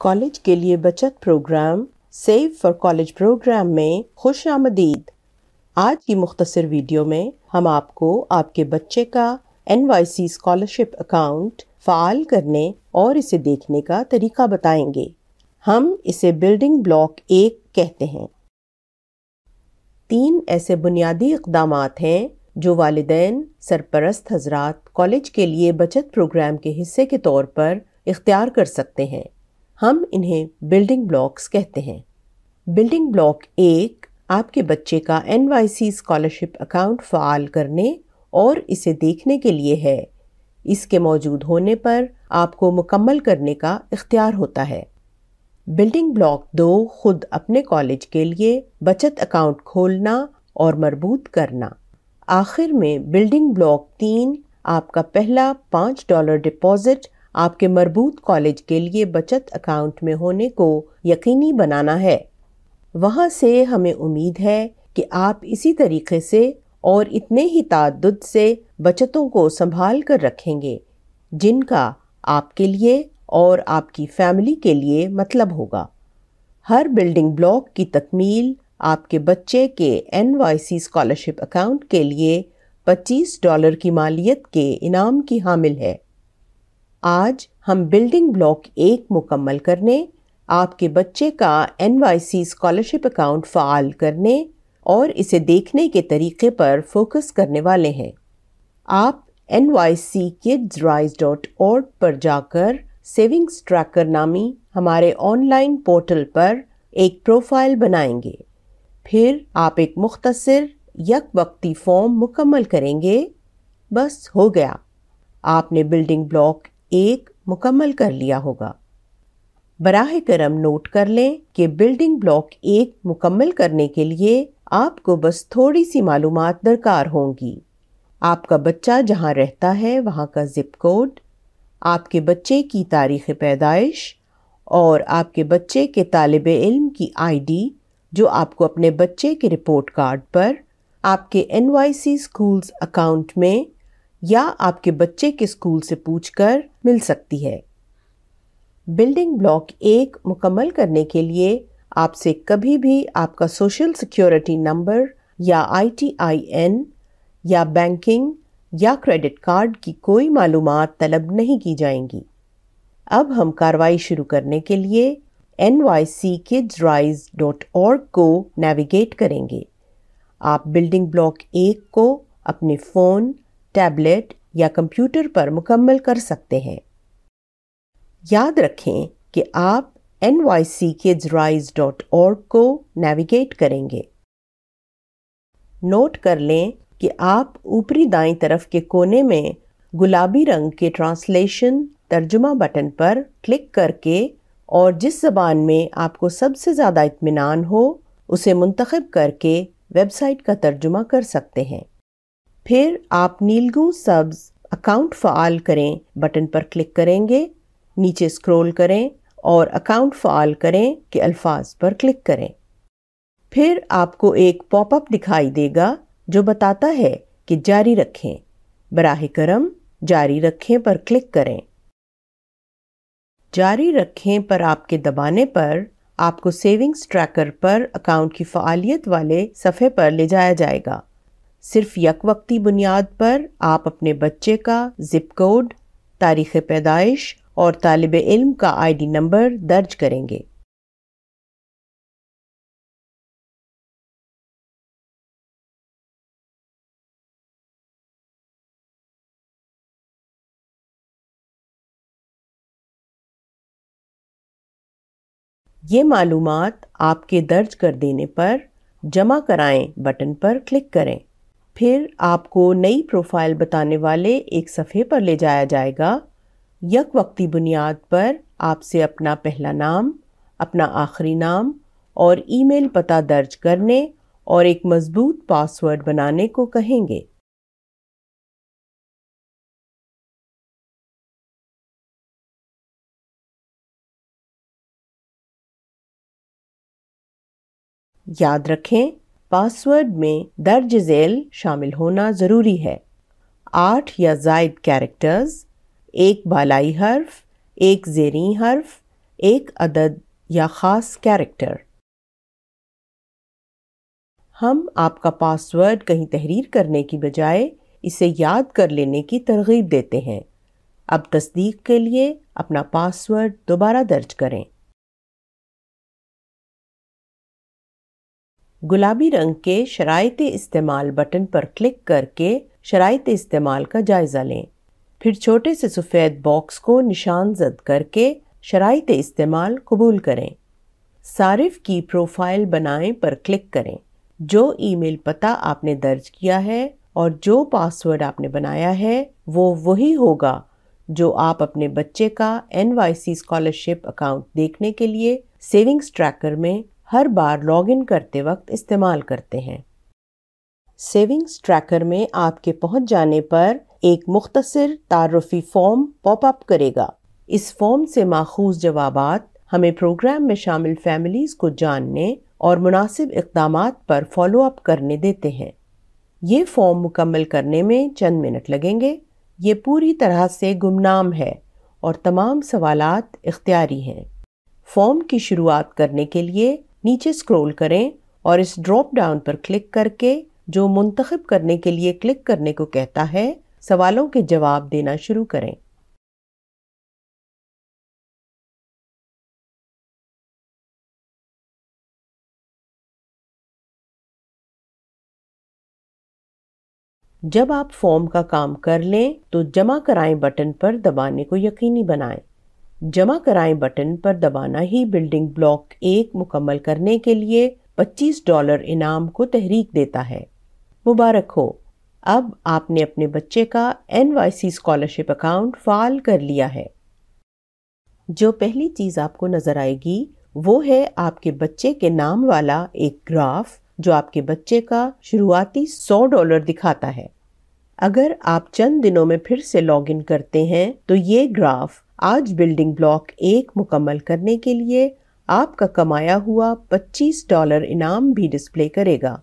college के लिए बचत program save for college program में खुश आमदीद आज की मुख्तर वीडियो में हम आपको आपके बच्चे का एन स्कॉलरशिप अकाउंट फ़ाल करने और इसे देखने का तरीका बताएंगे हम इसे बिल्डिंग ब्लॉक एक कहते हैं तीन ऐसे बुनियादी इकदाम हैं जो वालदे सरपरस्त हजरात कॉलेज के लिए बचत प्रोग्राम के हिस्से के तौर पर इख्तियार कर सकते हैं हम इन्हें बिल्डिंग ब्लॉक्स कहते हैं बिल्डिंग ब्लॉक एक आपके बच्चे का एन स्कॉलरशिप अकाउंट फ़ाल करने और इसे देखने के लिए है इसके मौजूद होने पर आपको मुकम्मल करने का इख्तियार होता है बिल्डिंग ब्लॉक दो खुद अपने कॉलेज के लिए बचत अकाउंट खोलना और मरबूत करना आखिर में बिल्डिंग ब्लॉक तीन आपका पहला पाँच डॉलर डिपॉजिट आपके मरबूत कॉलेज के लिए बचत अकाउंट में होने को यकीनी बनाना है वहाँ से हमें उम्मीद है कि आप इसी तरीके से और इतने ही तादद से बचतों को संभाल कर रखेंगे जिनका आपके लिए और आपकी फैमिली के लिए मतलब होगा हर बिल्डिंग ब्लॉक की तकमील आपके बच्चे के एन स्कॉलरशिप अकाउंट के लिए 25 डॉलर की मालियत के इनाम की हामिल है आज हम बिल्डिंग ब्लॉक एक मुकम्मल करने आपके बच्चे का एन स्कॉलरशिप अकाउंट फ़ाल करने और इसे देखने के तरीके पर फोकस करने वाले हैं आप एन वाई सी पर जाकर सेविंग्स ट्रैकर नामी हमारे ऑनलाइन पोर्टल पर एक प्रोफाइल बनाएंगे फिर आप एक मुख्तर यक वक्ती फॉर्म मुकम्मल करेंगे बस हो गया आपने बिल्डिंग ब्लॉक एक मुकम्मल कर लिया होगा बराह करम नोट कर लें कि बिल्डिंग ब्लॉक एक मुकम्मल करने के लिए आपको बस थोड़ी सी मालूम दरकार होंगी आपका बच्चा जहाँ रहता है वहाँ का ज़िप कोड आपके बच्चे की तारीख़ पैदाइश और आपके बच्चे के तालब इल्म की आईडी जो आपको अपने बच्चे के रिपोर्ट कार्ड पर आपके एन स्कूल्स अकाउंट में या आपके बच्चे के स्कूल से पूछकर मिल सकती है बिल्डिंग ब्लॉक एक मुकम्मल करने के लिए आपसे कभी भी आपका सोशल सिक्योरिटी नंबर या आईटीआईएन या बैंकिंग या क्रेडिट कार्ड की कोई मालूम तलब नहीं की जाएंगी अब हम कार्रवाई शुरू करने के लिए N Y C kids rise dot org को नेविगेट करेंगे आप बिल्डिंग ब्लॉक एक को अपने फ़ोन टैबलेट या कंप्यूटर पर मुकम्मल कर सकते हैं याद रखें कि आप एन वाई सी के जराइज डॉट ऑर्ग को नेविगेट करेंगे नोट कर लें कि आप ऊपरी दाएं तरफ के कोने में गुलाबी रंग के ट्रांसलेशन तर्जुमा बटन पर क्लिक करके और जिस ज़बान में आपको सबसे ज़्यादा इतमान हो उसे मुंतखब करके वेबसाइट का तर्जुमा कर सकते हैं फिर आप नीलगू सब्स अकाउंट फ़ाल करें बटन पर क्लिक करेंगे नीचे स्क्रॉल करें और अकाउंट फ़ाल करें के अल्फाज पर क्लिक करें फिर आपको एक पॉपअप दिखाई देगा जो बताता है कि जारी रखें बराह करम जारी रखें पर क्लिक करें जारी रखें पर आपके दबाने पर आपको सेविंग्स ट्रैकर पर अकाउंट की फ़ालियत वाले सफ़े पर ले जाया जाएगा सिर्फ यकवक्ती बुनियाद पर आप अपने बच्चे का जिप कोड तारीख पैदाइश और तालब इल्म का आईडी नंबर दर्ज करेंगे ये मालूम आपके दर्ज कर देने पर जमा कराएं बटन पर क्लिक करें फिर आपको नई प्रोफाइल बताने वाले एक सफ़े पर ले जाया जाएगा यक वक्ती बुनियाद पर आपसे अपना पहला नाम अपना आखिरी नाम और ईमेल पता दर्ज करने और एक मजबूत पासवर्ड बनाने को कहेंगे याद रखें पासवर्ड में दर्ज जेल शामिल होना ज़रूरी है आठ या जायद कैरेक्टर्स एक बालाई हर्फ एक जेरी हर्फ एक अदद या ख़ास कैरेक्टर हम आपका पासवर्ड कहीं तहरीर करने की बजाय इसे याद कर लेने की तरगीब देते हैं अब तस्दीक के लिए अपना पासवर्ड दोबारा दर्ज करें गुलाबी रंग के शरात इस्तेमाल बटन पर क्लिक करके शरात इस्तेमाल का जायज़ा लें फिर छोटे से सफ़ेद बॉक्स को निशान जद करके शरात इस्तेमाल कबूल करें सारिफ की प्रोफाइल बनाएं पर क्लिक करें जो ईमेल पता आपने दर्ज किया है और जो पासवर्ड आपने बनाया है वो वही होगा जो आप अपने बच्चे का एन स्कॉलरशिप अकाउंट देखने के लिए सेविंग्स ट्रैकर में हर बार लॉगिन करते वक्त इस्तेमाल करते हैं सेविंग्स ट्रैकर में आपके पहुंच जाने पर एक मुख्तसर तारफी फॉर्म पॉपअप करेगा इस फॉर्म से माखूज जवाब हमें प्रोग्राम में शामिल फैमिलीज़ को जानने और मुनासिब इकदाम पर फॉलो अप करने देते हैं ये फॉर्म मुकम्मल करने में चंद मिनट लगेंगे ये पूरी तरह से गुमनाम है और तमाम सवाल इख्तियारी हैं फॉर्म की शुरुआत करने के लिए नीचे स्क्रॉल करें और इस ड्रॉप डाउन पर क्लिक करके जो मुंतखब करने के लिए क्लिक करने को कहता है सवालों के जवाब देना शुरू करें जब आप फॉर्म का काम कर लें तो जमा कराएं बटन पर दबाने को यकीनी बनाएं जमा कराएं बटन पर दबाना ही बिल्डिंग ब्लॉक एक मुकम्मल करने के लिए 25 डॉलर इनाम को तहरीक देता है मुबारक हो अब आपने अपने बच्चे का एन स्कॉलरशिप अकाउंट फाल कर लिया है जो पहली चीज़ आपको नज़र आएगी वो है आपके बच्चे के नाम वाला एक ग्राफ जो आपके बच्चे का शुरुआती 100 डॉलर दिखाता है अगर आप चंद दिनों में फिर से इन करते हैं तो ये ग्राफ आज बिल्डिंग ब्लॉक एक मुकम्मल करने के लिए आपका कमाया हुआ 25 डॉलर इनाम भी डिस्प्ले करेगा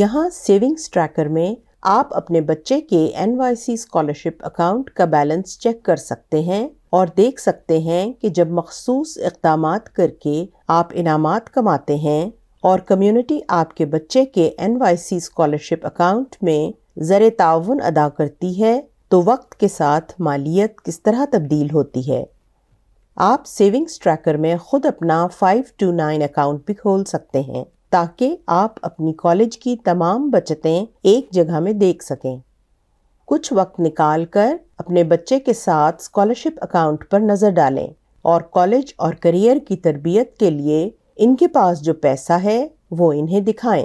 यहाँ सेविंग्स ट्रैकर में आप अपने बच्चे के एन स्कॉलरशिप अकाउंट का बैलेंस चेक कर सकते हैं और देख सकते हैं कि जब मखसूस इकदाम करके आप इनाम कमाते हैं और कम्युनिटी आपके बच्चे के एन स्कॉलरशिप अकाउंट में ज़र ताउन अदा करती है तो वक्त के साथ मालियत किस तरह तब्दील होती है आप सेविंग्स ट्रैकर में ख़ुद अपना फाइव टू नाइन अकाउंट भी खोल सकते हैं ताकि आप अपनी कॉलेज की तमाम बचतें एक जगह में देख सकें कुछ वक्त निकाल कर अपने बच्चे के साथ स्कॉलरशिप अकाउंट पर नज़र डालें और कॉलेज और करियर की तरबियत के लिए इनके पास जो पैसा है वो इन्हें दिखाएं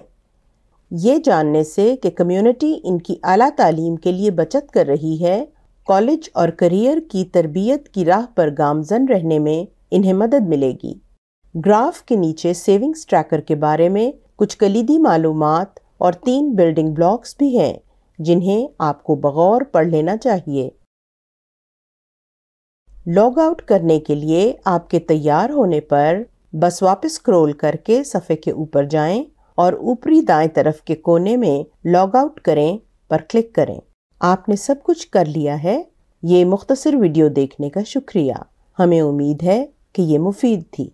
ये जानने से कि कम्युनिटी इनकी आला तालीम के लिए बचत कर रही है कॉलेज और करियर की तरबियत की राह पर गामजन रहने में इन्हें मदद मिलेगी ग्राफ के नीचे सेविंग्स ट्रैकर के बारे में कुछ कलीदी मालूम और तीन बिल्डिंग ब्लॉक्स भी हैं जिन्हें आपको बगौर पढ़ लेना चाहिए लॉग आउट करने के लिए आपके तैयार होने पर बस वापस स्क्रॉल करके सफ़े के ऊपर जाएं और ऊपरी दाएं तरफ के कोने में लॉग आउट करें पर क्लिक करें आपने सब कुछ कर लिया है ये मुख्तसर वीडियो देखने का शुक्रिया हमें उम्मीद है कि ये मुफीद थी